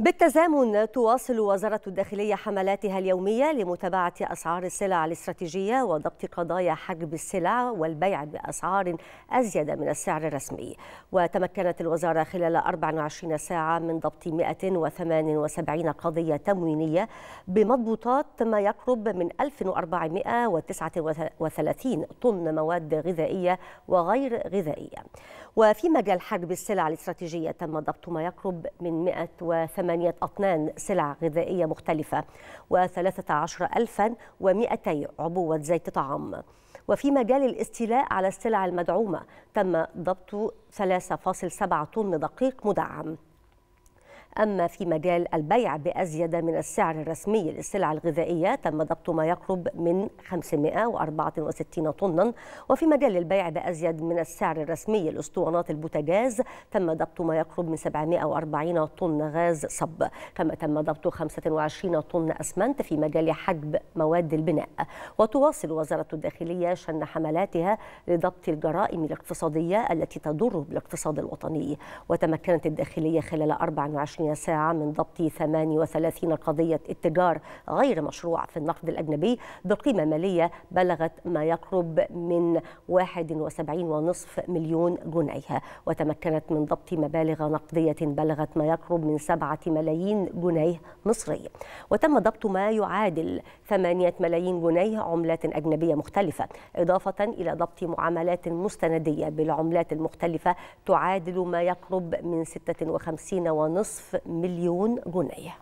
بالتزامن تواصل وزارة الداخلية حملاتها اليومية لمتابعة أسعار السلع الاستراتيجية وضبط قضايا حجب السلع والبيع بأسعار أزيد من السعر الرسمي وتمكنت الوزارة خلال 24 ساعة من ضبط 178 قضية تموينية بمضبوطات ما يقرب من 1439 طن مواد غذائية وغير غذائية وفي مجال حجب السلع الاستراتيجية تم ضبط ما يقرب من 180 ثمانية أطنان سلع غذائية مختلفة و13200 عبوة زيت طعام وفي مجال الاستيلاء على السلع المدعومة تم ضبط 3.7 طن دقيق مدعم أما في مجال البيع بأزيد من السعر الرسمي للسلع الغذائية تم ضبط ما يقرب من 564 طنا وفي مجال البيع بأزيد من السعر الرسمي لأسطوانات البوتاجاز تم ضبط ما يقرب من 740 طن غاز صب كما تم ضبط 25 طن أسمنت في مجال حجب مواد البناء وتواصل وزارة الداخلية شن حملاتها لضبط الجرائم الاقتصادية التي تضر بالاقتصاد الوطني وتمكنت الداخلية خلال 24 24 ساعة من ضبط 38 قضية اتجار غير مشروع في النقد الأجنبي بقيمة مالية بلغت ما يقرب من 71.5 مليون جنيه وتمكنت من ضبط مبالغ نقدية بلغت ما يقرب من 7 ملايين جنيه مصري وتم ضبط ما يعادل 8 ملايين جنيه عملات أجنبية مختلفة إضافة إلى ضبط معاملات مستندية بالعملات المختلفة تعادل ما يقرب من 56.5 مليون جنيه